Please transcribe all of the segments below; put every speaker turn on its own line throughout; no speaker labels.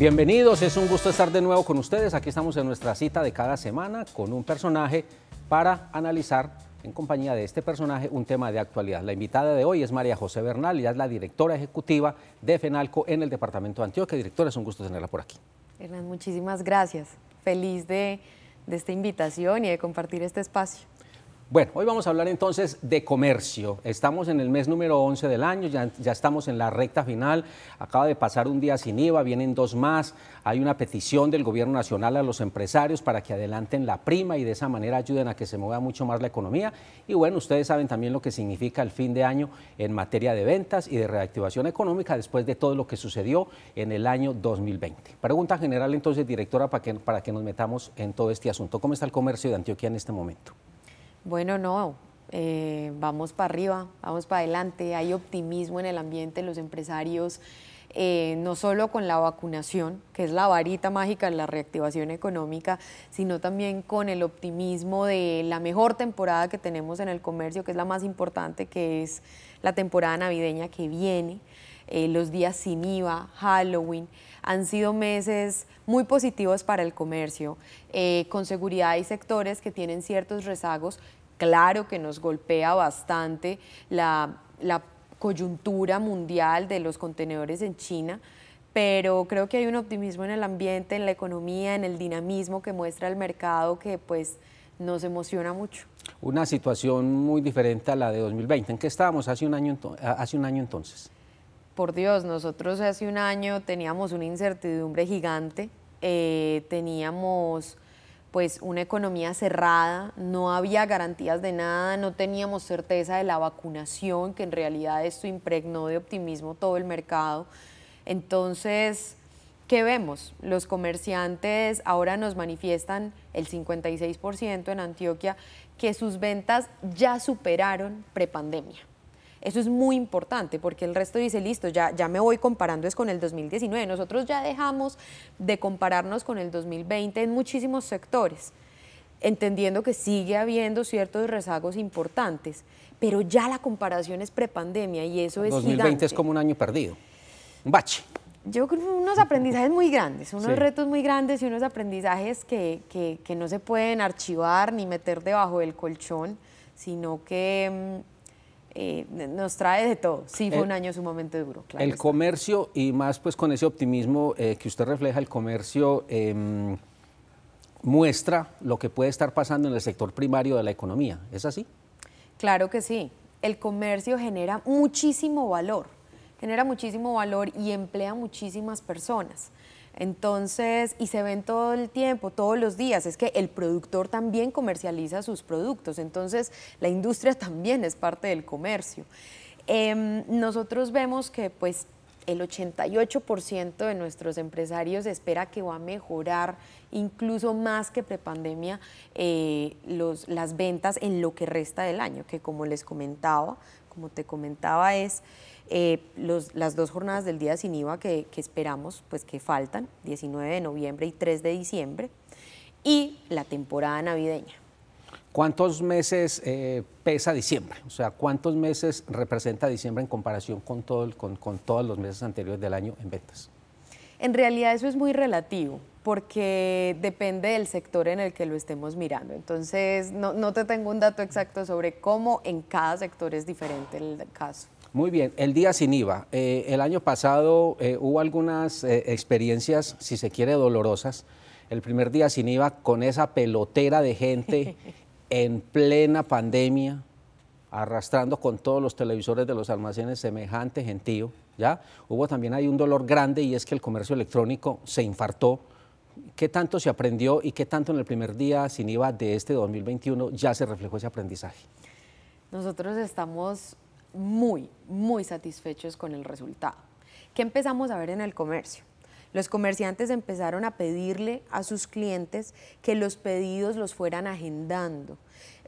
Bienvenidos, es un gusto estar de nuevo con ustedes. Aquí estamos en nuestra cita de cada semana con un personaje para analizar en compañía de este personaje un tema de actualidad. La invitada de hoy es María José Bernal, ya es la directora ejecutiva de FENALCO en el departamento de Antioquia. Directora, es un gusto tenerla por aquí.
Hernán, muchísimas gracias. Feliz de esta invitación y de compartir este espacio.
Bueno, hoy vamos a hablar entonces de comercio. Estamos en el mes número 11 del año, ya, estamos en la recta final. Acaba de pasar un día sin IVA, vienen dos más. Hay una petición del Gobierno Nacional a los empresarios para que adelanten la prima y de esa manera ayuden a que se mueva mucho más la economía. Y bueno, ustedes saben también lo que significa el fin de año en materia de ventas y de reactivación económica después de todo lo que sucedió en el año 2020. Pregunta general entonces, directora, para que, para que nos metamos en todo este asunto. ¿Cómo está el comercio de Antioquia en este momento?
Bueno, no, eh, vamos para arriba, vamos para adelante, hay optimismo en el ambiente, los empresarios, eh, no solo con la vacunación, que es la varita mágica de la reactivación económica, sino también con el optimismo de la mejor temporada que tenemos en el comercio, que es la más importante, que es la temporada navideña que viene. Eh, los días sin IVA, Halloween, han sido meses muy positivos para el comercio, con seguridad hay sectores que tienen ciertos rezagos Claro que nos golpea bastante la, coyuntura mundial de los contenedores en China, pero creo que hay un optimismo en el ambiente, en la economía, en el dinamismo que muestra el mercado que pues nos emociona mucho.
Una situación muy diferente a la de 2020. ¿En qué estábamos hace un año, entonces?
Por Dios, nosotros hace un año teníamos una incertidumbre gigante, eh, teníamos pues una economía cerrada, no había garantías de nada, no teníamos certeza de la vacunación, que en realidad esto impregnó de optimismo todo el mercado. Entonces, ¿qué vemos? Los comerciantes ahora nos manifiestan el 56% en Antioquia que sus ventas ya superaron prepandemia. Eso es muy importante porque el resto dice, listo, ya, ya me voy comparando es con el 2019. Nosotros ya dejamos de compararnos con el 2020 en muchísimos sectores entendiendo que sigue habiendo ciertos rezagos importantes, pero ya la comparación es prepandemia y eso es 2020 es como
un año perdido, un bache. Yo
creo unos aprendizajes muy grandes, unos retos muy grandes y unos aprendizajes que, que, no se pueden archivar ni meter debajo del colchón, sino que mm, nos trae de todo. Sí, fue un año sumamente duro. el
comercio, y más pues con ese optimismo eh, que usted refleja, el comercio em, muestra lo que puede estar pasando en el sector primario de la economía. ¿Es así?
Claro que sí. El comercio genera muchísimo valor, genera muchísimo valor y emplea muchísimas personas. Entonces, y se ven todo el tiempo, todos los días, es que el productor también comercializa sus productos, entonces la industria también es parte del comercio. Em, nosotros vemos que pues el 88% de nuestros empresarios espera que va a mejorar incluso más que prepandemia eh, las ventas en lo que resta del año, que como les comentaba, como te comentaba es... Eh, las dos jornadas del día sin IVA que, esperamos, pues que faltan, 19 de noviembre y 3 de diciembre, y la temporada navideña.
¿Cuántos meses eh, pesa diciembre? O sea, ¿cuántos meses representa diciembre en comparación con, todos los meses anteriores del año en ventas?
En realidad eso es muy relativo porque depende del sector en el que lo estemos mirando. Entonces, no te tengo un dato exacto sobre cómo en cada sector es diferente el caso.
Muy bien, el día sin IVA. Eh, el año pasado eh, hubo algunas eh, experiencias, si se quiere, dolorosas. El primer día sin IVA con esa pelotera de gente en plena pandemia, arrastrando con todos los televisores de los almacenes semejante gentío. ¿ya? Hubo también ahí un dolor grande y es que el comercio electrónico se infartó. ¿Qué tanto se aprendió y qué tanto en el primer día sin IVA de este 2021 ya se reflejó ese aprendizaje?
Nosotros estamos muy, muy satisfechos con el resultado. ¿Qué empezamos a ver en el comercio? Los comerciantes empezaron a pedirle a sus clientes que los pedidos los fueran agendando.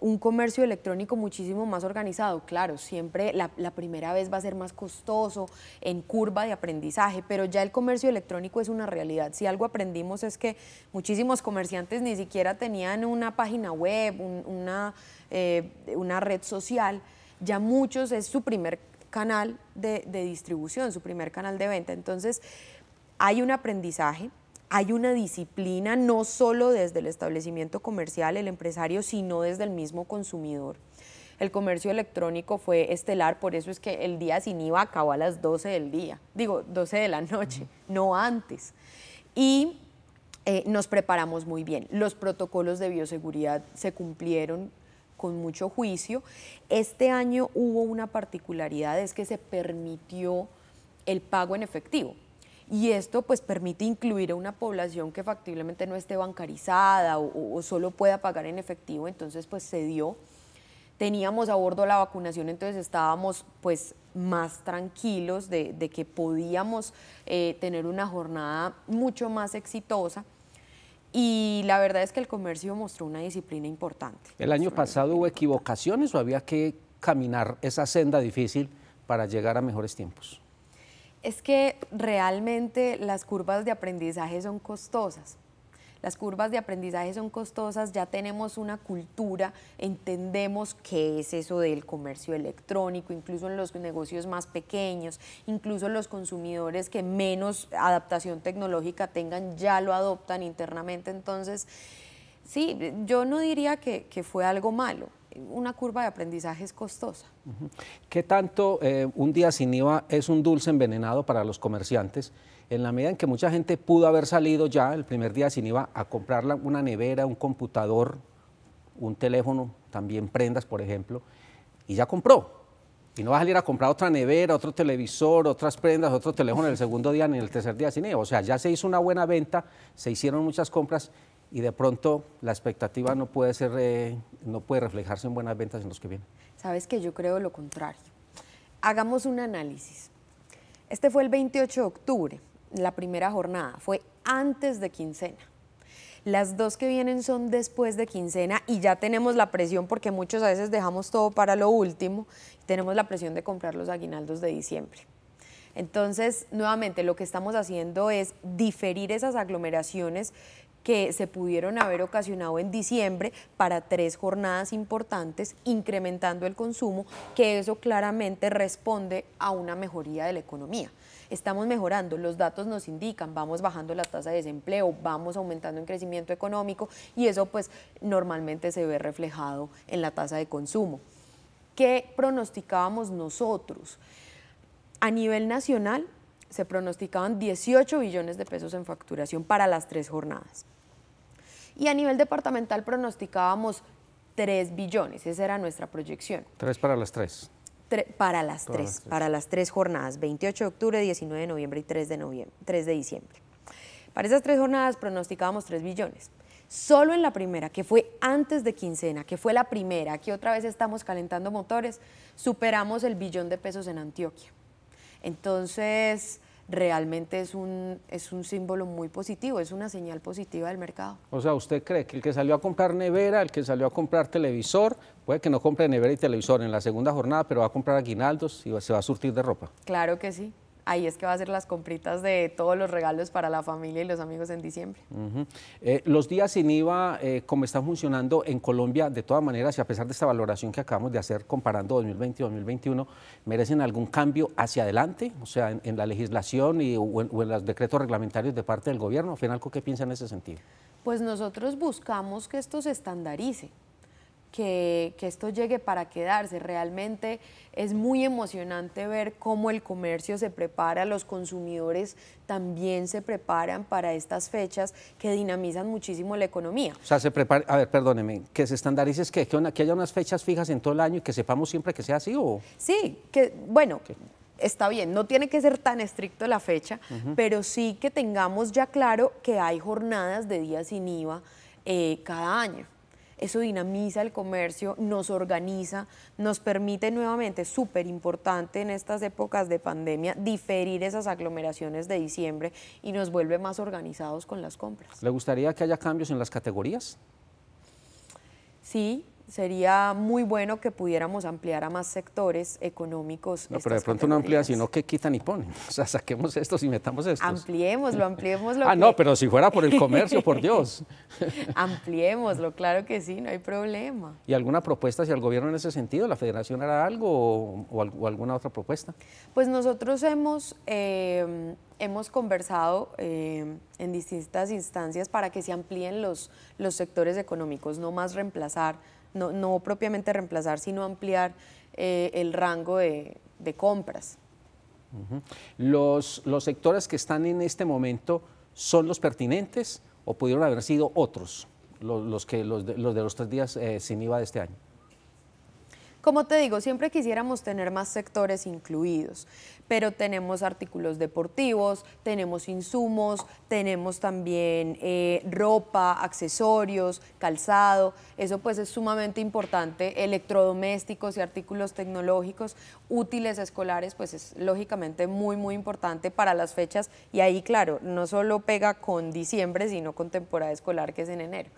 Un comercio electrónico muchísimo más organizado, claro, siempre la, primera vez va a ser más costoso en curva de aprendizaje, pero ya el comercio electrónico es una realidad. Si algo aprendimos es que muchísimos comerciantes ni siquiera tenían una página web, una, eh, una red social ya muchos es su primer canal de, distribución, su primer canal de venta. Entonces, hay un aprendizaje, hay una disciplina no solo desde el establecimiento comercial, el empresario, sino desde el mismo consumidor. El comercio electrónico fue estelar, por eso es que el día sin IVA acabó a las 12 del día, digo 12 de la noche, no antes. Y eh, nos preparamos muy bien. Los protocolos de bioseguridad se cumplieron con mucho juicio. Este año hubo una particularidad, es que se permitió el pago en efectivo. Y esto pues permite incluir a una población que factiblemente no esté bancarizada o, solo pueda pagar en efectivo, entonces pues se dio teníamos a bordo la vacunación, entonces estábamos pues más tranquilos de, que podíamos eh, tener una jornada mucho más exitosa y la verdad es que el comercio mostró una disciplina importante.
¿El año pasado hubo equivocaciones o había que caminar esa senda difícil para llegar a mejores tiempos?
Es que realmente las curvas de aprendizaje son costosas las curvas de aprendizaje son costosas, ya tenemos una cultura, entendemos qué es eso del comercio electrónico, incluso en los negocios más pequeños, incluso los consumidores que menos adaptación tecnológica tengan ya lo adoptan internamente, entonces... Sí, yo no diría que, fue algo malo, una curva de aprendizaje es costosa.
¿Qué tanto eh, un día sin IVA es un dulce envenenado para los comerciantes? en la medida en que mucha gente pudo haber salido ya el primer día sin ir a comprar una nevera, un computador, un teléfono, también prendas, por ejemplo, y ya compró. Y no va a salir a comprar otra nevera, otro televisor, otras prendas, otro teléfono el segundo día ni el tercer día sin ir. O sea, ya se hizo una buena venta, se hicieron muchas compras y de pronto la expectativa no puede, ser, eh, no puede reflejarse en buenas ventas en los que vienen.
Sabes que yo creo lo contrario. Hagamos un análisis. Este fue el 28 de octubre la primera jornada fue antes de quincena. Las dos que vienen son después de quincena y ya tenemos la presión porque muchas veces dejamos todo para lo último. Tenemos la presión de comprar los aguinaldos de diciembre. Entonces, nuevamente, lo que estamos haciendo es diferir esas aglomeraciones que se pudieron haber ocasionado en diciembre para tres jornadas importantes, incrementando el consumo, que eso claramente responde a una mejoría de la economía estamos mejorando, los datos nos indican, vamos bajando la tasa de desempleo, vamos aumentando en crecimiento económico y eso pues normalmente se ve reflejado en la tasa de consumo. ¿Qué pronosticábamos nosotros? A nivel nacional se pronosticaban 18 billones de pesos en facturación para las tres jornadas. Y a nivel departamental pronosticábamos 3 billones, esa era nuestra proyección.
Tres para las tres
para las tres, para las tres jornadas, 28 de octubre, 19 de noviembre y 3 de, noviembre, 3 de diciembre. Para esas tres jornadas pronosticábamos 3 billones. Solo en la primera, que fue antes de quincena, que fue la primera, que otra vez estamos calentando motores, superamos el billón de pesos en Antioquia. Entonces, realmente es un, es un símbolo muy positivo, es una señal positiva del mercado.
O sea, ¿usted cree que el que salió a comprar nevera, el que salió a comprar televisor, puede que no compre nevera y televisor en la segunda jornada, pero va a comprar aguinaldos y se va a surtir de ropa?
Claro que sí ahí es que va a ser las compritas de todos los regalos para la familia y los amigos en diciembre.
Eh, los días sin IVA, eh, ¿cómo como están funcionando en Colombia, de todas maneras, y a pesar de esta valoración que acabamos de hacer comparando 2020 y 2021, ¿merecen algún cambio hacia adelante? O sea, en, la legislación y, o en, los decretos reglamentarios de parte del gobierno. ¿Final ¿qué piensa en ese sentido?
Pues nosotros buscamos que esto se estandarice que, esto llegue para quedarse. Realmente es muy emocionante ver cómo el comercio se prepara, los consumidores también se preparan para estas fechas que dinamizan muchísimo la economía.
O sea, se prepara, a ver, perdóneme, que se estandarice que, que, haya unas fechas fijas en todo el año y que sepamos siempre que sea así o...
Sí, que bueno... está bien, no tiene que ser tan estricto la fecha, pero sí que tengamos ya claro que hay jornadas de días sin IVA eh, cada año. Eso dinamiza el comercio, nos organiza, nos permite nuevamente, súper importante en estas épocas de pandemia, diferir esas aglomeraciones de diciembre y nos vuelve más organizados con las compras.
¿Le gustaría que haya cambios en las categorías?
Sí, sería muy bueno que pudiéramos ampliar a más sectores económicos. No, pero de pronto no amplía,
sino que quitan y ponen. O sea, saquemos estos y metamos estos.
Ampliémoslo, ampliémoslo. ah, no, pero si
fuera por el comercio, por Dios.
ampliémoslo, claro que sí, no hay problema.
¿Y alguna propuesta hacia el gobierno en ese sentido? ¿La federación hará algo o, alguna otra propuesta?
Pues nosotros hemos... Eh, hemos conversado eh, en distintas instancias para que se amplíen los, los sectores económicos, no más reemplazar no, propiamente reemplazar, sino ampliar eh, el rango de, compras.
los, sectores que están en este momento son los pertinentes o pudieron haber sido otros, los, que, los de, los, tres días eh, sin IVA de este año?
Como te digo, siempre quisiéramos tener más sectores incluidos, pero tenemos artículos deportivos, tenemos insumos, tenemos también eh, ropa, accesorios, calzado, eso pues es sumamente importante, electrodomésticos y artículos tecnológicos, útiles escolares, pues es lógicamente muy, muy importante para las fechas y ahí, claro, no solo pega con diciembre, sino con temporada escolar que es en enero.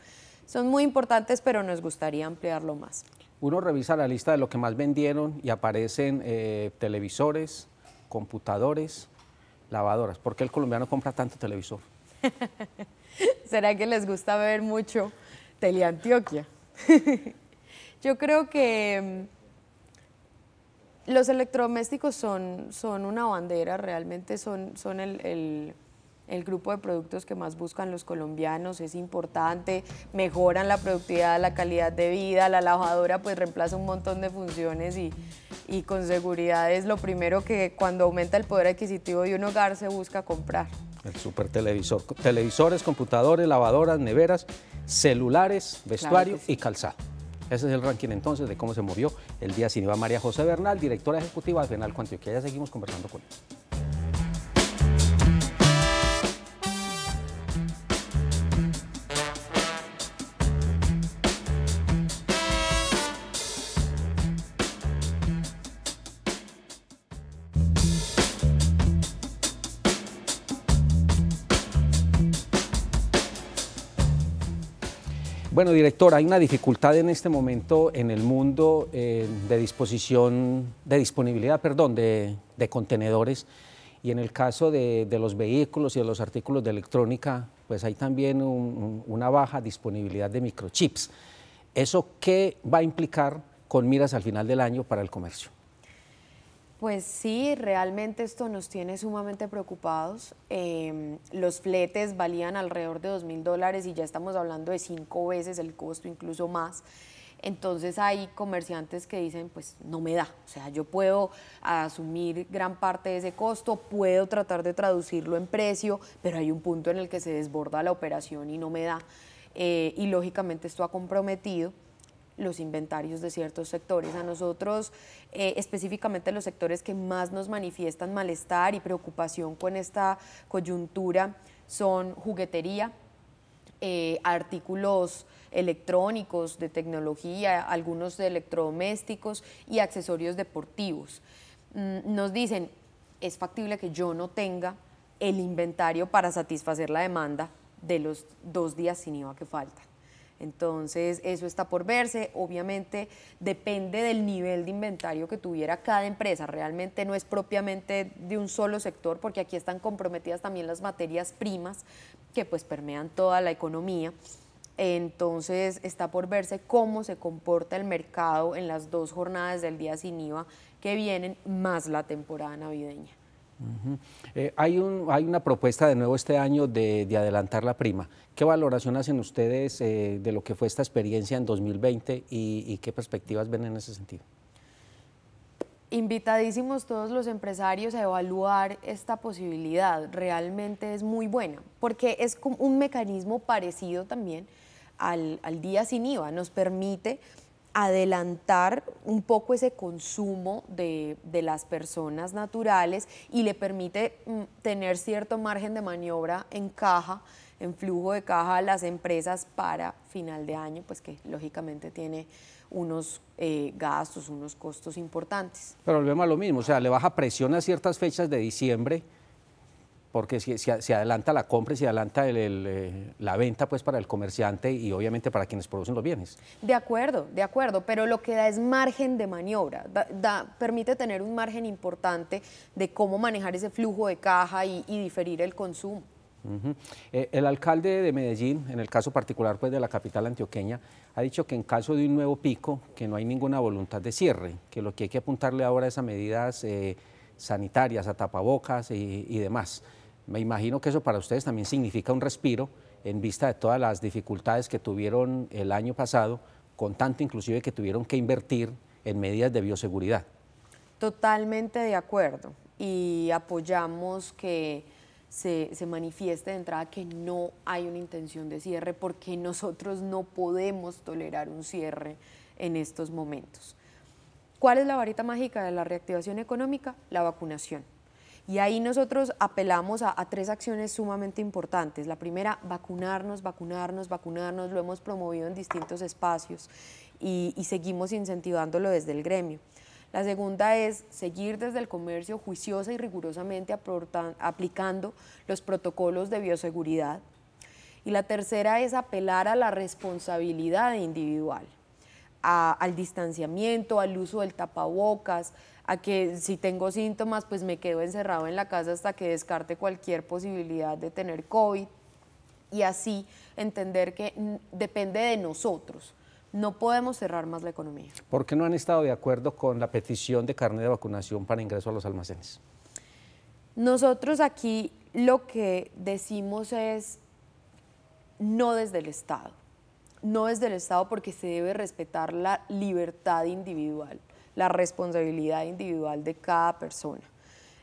Son muy importantes, pero nos gustaría ampliarlo más
uno revisa la lista de lo que más vendieron y aparecen eh, televisores, computadores, lavadoras. ¿Por qué el colombiano compra tanto televisor?
¿Será que les gusta ver mucho Teleantioquia? Yo creo que mm, los electrodomésticos son, son una bandera, realmente son, son el el grupo de productos que más buscan los colombianos es importante, mejoran la productividad, la calidad de vida, la lavadora pues reemplaza un montón de funciones y, con seguridad es lo primero que cuando aumenta el poder adquisitivo de un hogar se busca comprar.
El super televisor, televisores, computadores, lavadoras, neveras, celulares, vestuario y calzado. Ese es el ranking entonces de cómo se movió el día sin María José Bernal, directora ejecutiva de FENAL que Ya seguimos conversando con él. Bueno, director, hay una dificultad en este momento en el mundo eh, de disposición, de disponibilidad, perdón, de, contenedores. Y en el caso de, los vehículos y de los artículos de electrónica, pues hay también una baja disponibilidad de microchips. ¿Eso qué va a implicar con miras al final del año para el comercio?
Pues sí, realmente esto nos tiene sumamente preocupados. Em, los fletes valían alrededor de dos mil dólares y ya estamos hablando de cinco veces el costo, incluso más. Entonces hay comerciantes que dicen, pues no me da, o sea, yo puedo asumir gran parte de ese costo, puedo tratar de traducirlo en precio, pero hay un punto en el que se desborda la operación y no me da. Eh, y lógicamente esto ha comprometido los inventarios de ciertos sectores. A nosotros, eh, específicamente los sectores que más nos manifiestan malestar y preocupación con esta coyuntura son juguetería, eh, artículos electrónicos de tecnología, algunos de electrodomésticos y accesorios deportivos. Mm, nos dicen, es factible que yo no tenga el inventario para satisfacer la demanda de los dos días sin IVA que faltan. Entonces, eso está por verse. Obviamente, depende del nivel de inventario que tuviera cada empresa. Realmente no es propiamente de un solo sector, porque aquí están comprometidas también las materias primas que pues permean toda la economía. Entonces está por verse cómo se comporta el mercado en las dos jornadas del día sin IVA que vienen, más la temporada navideña.
Eh, hay, una propuesta de nuevo este año de, adelantar la prima. ¿Qué valoración hacen ustedes eh, de lo que fue esta experiencia en 2020 y, qué perspectivas ven en ese sentido?
Invitadísimos todos los empresarios a evaluar esta posibilidad. Realmente es muy buena, porque es un mecanismo parecido también al, al día sin IVA. Nos permite adelantar un poco ese consumo de, las personas naturales y le permite mm, tener cierto margen de maniobra en caja en flujo de caja a las empresas para final de año, pues que lógicamente tiene unos eh, gastos, unos costos importantes.
Pero volvemos a lo mismo, o sea, le baja presión a ciertas fechas de diciembre porque se, adelanta la compra y se adelanta eh, la venta pues para el comerciante y obviamente para quienes producen los bienes.
De acuerdo, de acuerdo, pero lo que da es margen de maniobra, permite tener un margen importante de cómo manejar ese flujo de caja y, diferir el consumo.
Eh, el alcalde de Medellín, en el caso particular pues, de la capital antioqueña, ha dicho que en caso de un nuevo pico, que no hay ninguna voluntad de cierre, que lo que hay que apuntarle ahora es a medidas eh, sanitarias, a tapabocas y demás. Me imagino que eso para ustedes también significa un respiro en vista de todas las dificultades que tuvieron el año pasado, con tanto inclusive que tuvieron que invertir en medidas de bioseguridad.
Totalmente de acuerdo y apoyamos que se, se, manifieste de entrada que no hay una intención de cierre porque nosotros no podemos tolerar un cierre en estos momentos. ¿Cuál es la varita mágica de la reactivación económica? La vacunación. Y ahí nosotros apelamos a, tres acciones sumamente importantes. La primera, vacunarnos, vacunarnos, vacunarnos. Lo hemos promovido en distintos espacios y, seguimos incentivándolo desde el gremio. La segunda es seguir desde el comercio juiciosa y rigurosamente aplicando los protocolos de bioseguridad. Y la tercera es apelar a la responsabilidad individual, al distanciamiento, al uso del tapabocas, a que si tengo síntomas, pues me quedo encerrado en la casa hasta que descarte cualquier posibilidad de tener COVID y así entender que depende de nosotros. No podemos cerrar más la economía.
¿Por qué no han estado de acuerdo con la petición de carne de vacunación para ingreso a los almacenes?
Nosotros aquí lo que decimos es no desde el Estado, no desde el Estado porque se debe respetar la libertad individual la responsabilidad individual de cada persona.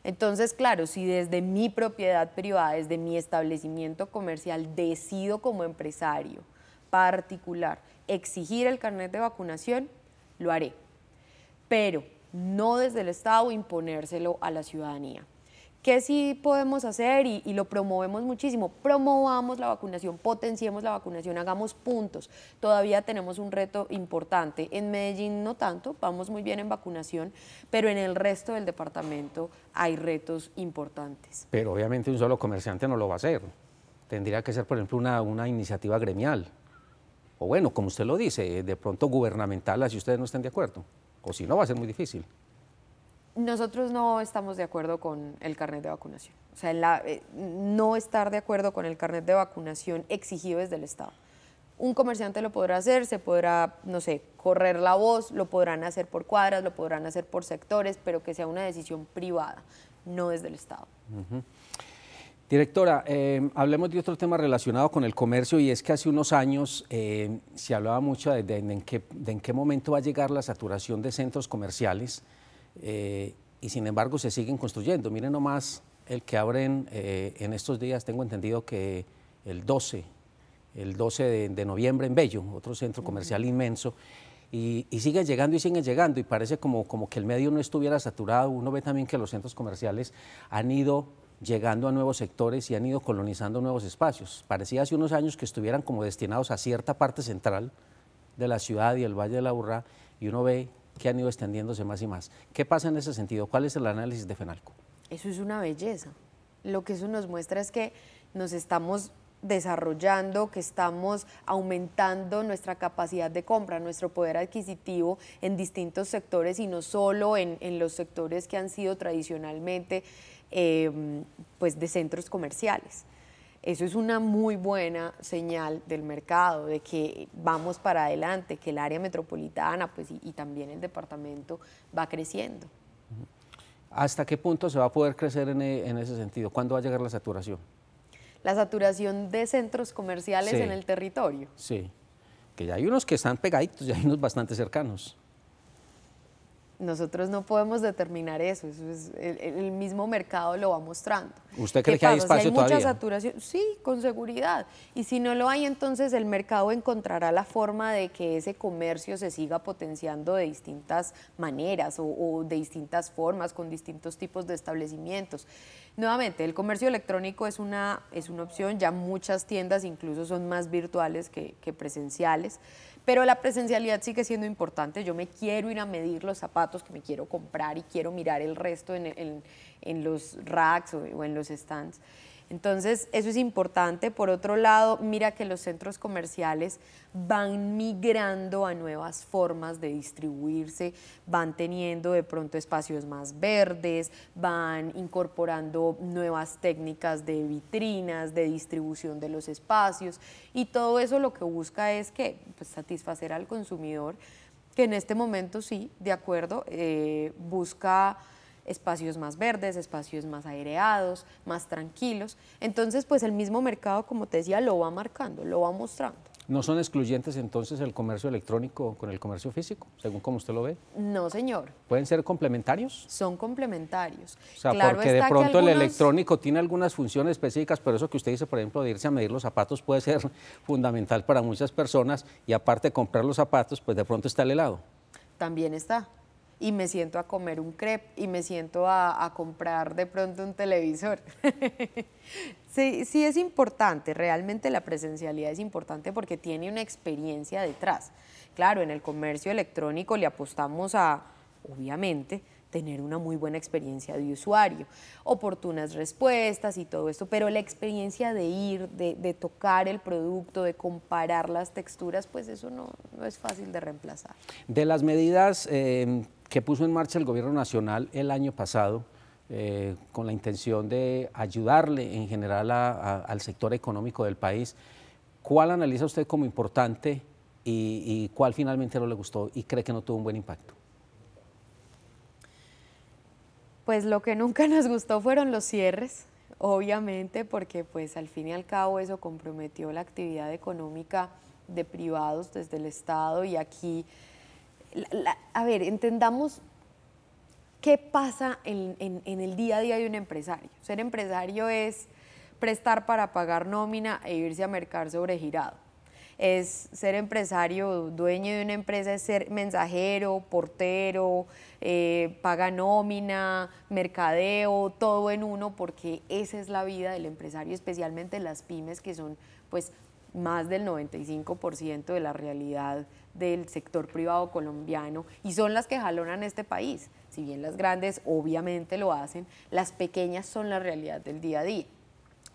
Entonces, claro, si desde mi propiedad privada, desde mi establecimiento comercial, decido como empresario particular exigir el carnet de vacunación, lo haré. Pero no desde el Estado imponérselo a la ciudadanía. ¿Qué sí podemos hacer? Y, lo promovemos muchísimo. Promovamos la vacunación, potenciemos la vacunación, hagamos puntos. Todavía tenemos un reto importante. En Medellín no tanto, vamos muy bien en vacunación, pero en el resto del departamento hay retos importantes.
Pero obviamente un solo comerciante no lo va a hacer. Tendría que ser, por ejemplo, una, una iniciativa gremial. O bueno, como usted lo dice, de pronto gubernamental, así ustedes no estén de acuerdo. O si no, va a ser muy difícil.
Nosotros no estamos de acuerdo con el carnet de vacunación. O sea, eh, no estar de acuerdo con el carnet de vacunación exigido desde el Estado. Un comerciante lo podrá hacer, se podrá, no sé, correr la voz, lo podrán hacer por cuadras, lo podrán hacer por sectores, pero que sea una decisión privada, no desde el Estado.
Directora, em, hablemos de otro tema relacionado con el comercio y es que hace unos años em, se hablaba mucho de en qué momento va a llegar la saturación de centros comerciales eh, y sin embargo se siguen construyendo. Miren nomás el que abren eh, en estos días, tengo entendido que el 12, el 12 de, noviembre en Bello, otro centro comercial inmenso, y, y, siguen llegando y sigue llegando, y parece como, como que el medio no estuviera saturado. Uno ve también que los centros comerciales han ido llegando a nuevos sectores y han ido colonizando nuevos espacios. Parecía hace unos años que estuvieran como destinados a cierta parte central de la ciudad y el Valle de la Urra, y uno ve que han ido extendiéndose más y más. ¿Qué pasa en ese sentido? ¿Cuál es el análisis de FENALCO?
Eso es una belleza. Lo que eso nos muestra es que nos estamos desarrollando, que estamos aumentando nuestra capacidad de compra, nuestro poder adquisitivo en distintos sectores y no solo en, los sectores que han sido tradicionalmente eh, pues de centros comerciales. Eso es una muy buena señal del mercado, de que vamos para adelante, que el área metropolitana pues, y, también el departamento va creciendo.
¿Hasta qué punto se va a poder crecer eh, en, ese sentido? ¿Cuándo va a llegar la saturación?
La saturación de centros comerciales en el territorio.
Sí, que ya hay unos que están pegaditos, ya hay unos bastante cercanos
nosotros no podemos determinar eso, el, mismo mercado lo va mostrando.
¿Usted cree que hay espacio hay mucha
saturación, sí, con seguridad. Y si no lo hay, entonces el mercado encontrará la forma de que ese comercio se siga potenciando de distintas maneras o, de distintas formas, con distintos tipos de establecimientos. Nuevamente, el comercio electrónico es una, es una opción, ya muchas tiendas incluso son más virtuales que presenciales. Pero la presencialidad sigue siendo importante. Yo me quiero ir a medir los zapatos que me quiero comprar y quiero mirar el resto en, los racks o, o en los stands. Entonces, eso es importante. Por otro lado, mira que los centros comerciales van migrando a nuevas formas de distribuirse, van teniendo de pronto espacios más verdes, van incorporando nuevas técnicas de vitrinas, de distribución de los espacios y todo eso lo que busca es que pues, satisfacer al consumidor que en este momento sí, de acuerdo, eh, busca espacios más verdes, espacios más aireados, más tranquilos. Entonces, pues el mismo mercado, como te decía, lo va marcando, lo va mostrando.
¿No son excluyentes entonces el comercio electrónico con el comercio físico, según como usted lo ve?
No, señor.
¿Pueden ser complementarios?
Son complementarios. O sea, porque de pronto el
electrónico tiene algunas funciones específicas, pero eso que usted dice, por ejemplo, de irse a medir los zapatos puede ser fundamental para muchas personas y aparte de comprar los zapatos, pues de pronto está el helado.
También está y me siento a comer un crepe y me siento a, comprar de pronto un televisor. sí, sí es importante, realmente la presencialidad es importante porque tiene una experiencia detrás. Claro, en el comercio electrónico le apostamos a, obviamente, tener una muy buena experiencia de usuario, oportunas respuestas y todo esto, pero la experiencia de ir, de, tocar el producto, de comparar las texturas, pues eso no, es fácil de reemplazar.
De las medidas eh, que puso en marcha el Gobierno Nacional el año pasado, eh, con la intención de ayudarle en general al sector económico del país, ¿cuál analiza usted como importante y, y cuál finalmente no le gustó y cree que no tuvo un buen impacto?
Pues lo que nunca nos gustó fueron los cierres, obviamente, porque pues al fin y al cabo eso comprometió la actividad económica de privados desde el Estado y aquí, a ver, entendamos qué pasa en, el día a día de un empresario. Ser empresario es prestar para pagar nómina e irse a mercar sobre es ser empresario, dueño de una empresa, es ser mensajero, portero, eh, paga nómina, mercadeo, todo en uno, porque esa es la vida del empresario, especialmente las pymes que son pues más del 95% de la realidad del sector privado colombiano y son las que jalonan este país. Si bien las grandes obviamente lo hacen, las pequeñas son la realidad del día a día.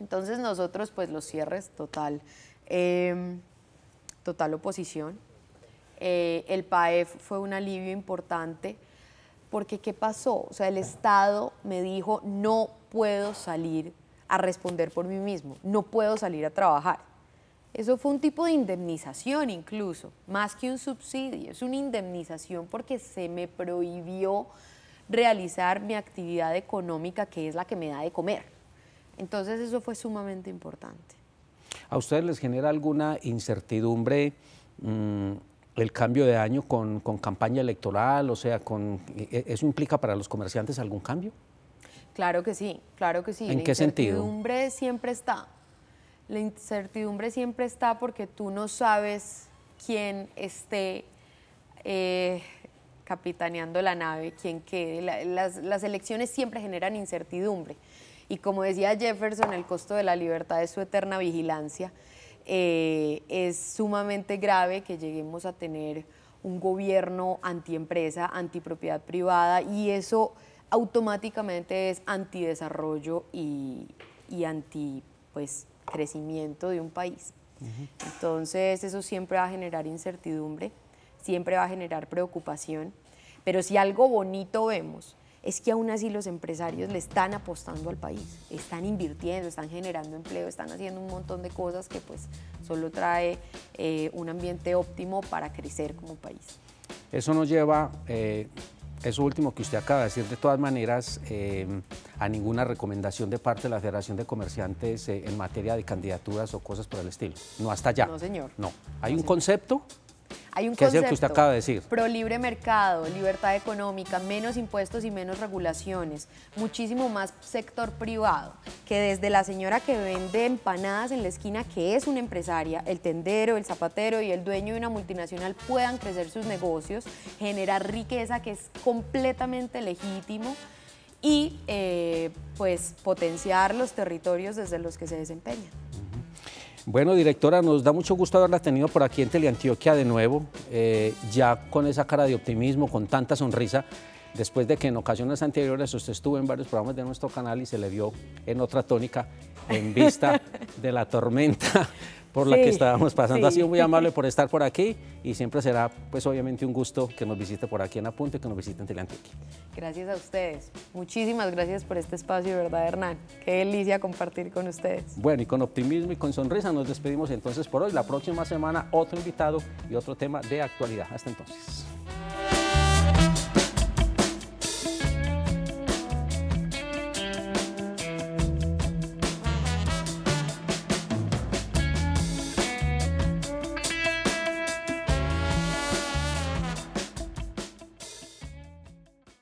Entonces nosotros pues los cierres total. Em, total oposición. Eh, el PAEF fue un alivio importante porque ¿qué pasó? O sea, el Estado me dijo, no puedo salir a responder por mí mismo, no puedo salir a trabajar. Eso fue un tipo de indemnización incluso, más que un subsidio, es una indemnización porque se me prohibió realizar mi actividad económica que es la que me da de comer. Entonces eso fue sumamente importante.
¿A ustedes les genera alguna incertidumbre mm, el cambio de año con, campaña electoral? O sea, con, e, e, ¿eso implica para los comerciantes algún cambio?
Claro que sí, claro que sí. ¿En qué sentido? La incertidumbre siempre está. La incertidumbre siempre está porque tú no sabes quién esté eh, capitaneando la nave, quién quede. las, elecciones siempre generan incertidumbre. Y como decía Jefferson, el costo de la libertad es su eterna vigilancia. Eh, es sumamente grave que lleguemos a tener un gobierno antiempresa, antipropiedad privada, y eso automáticamente es antidesarrollo y, y anti pues, crecimiento de un país. Entonces eso siempre va a generar incertidumbre, siempre va a generar preocupación, pero si algo bonito vemos es que aún así los empresarios le están apostando al país, están invirtiendo, están generando empleo, están haciendo un montón de cosas que pues solo trae eh, un ambiente óptimo para crecer como país.
Eso nos lleva, eh, es último que usted acaba de decir, de todas maneras, eh, a ninguna recomendación de parte de la Federación de Comerciantes en materia de candidaturas o cosas por el estilo. No hasta allá. No, señor. No. Hay un concepto
hay un concepto, que usted acaba de decir? Pro libre mercado, libertad económica, menos impuestos y menos regulaciones, muchísimo más sector privado, que desde la señora que vende empanadas en la esquina, que es una empresaria, el tendero, el zapatero y el dueño de una multinacional puedan crecer sus negocios, generar riqueza que es completamente legítimo y eh, pues potenciar los territorios desde los que se desempeñan.
Bueno, directora, nos da mucho gusto haberla tenido por aquí en Teleantioquia de nuevo, eh, ya con esa cara de optimismo, con tanta sonrisa, después de que en ocasiones anteriores usted estuvo en varios programas de nuestro canal y se le vio en otra tónica en vista de la tormenta por la que estábamos pasando. Ha sido muy amable por estar por aquí y siempre será, pues obviamente, un gusto que nos visite por aquí en Apunto y que nos visite en Teleantique.
Gracias a ustedes. Muchísimas gracias por este espacio, ¿verdad, Hernán? Qué delicia compartir con
ustedes. Bueno, y con optimismo y con sonrisa nos despedimos entonces por hoy. La próxima semana otro invitado y otro tema de actualidad. Hasta entonces.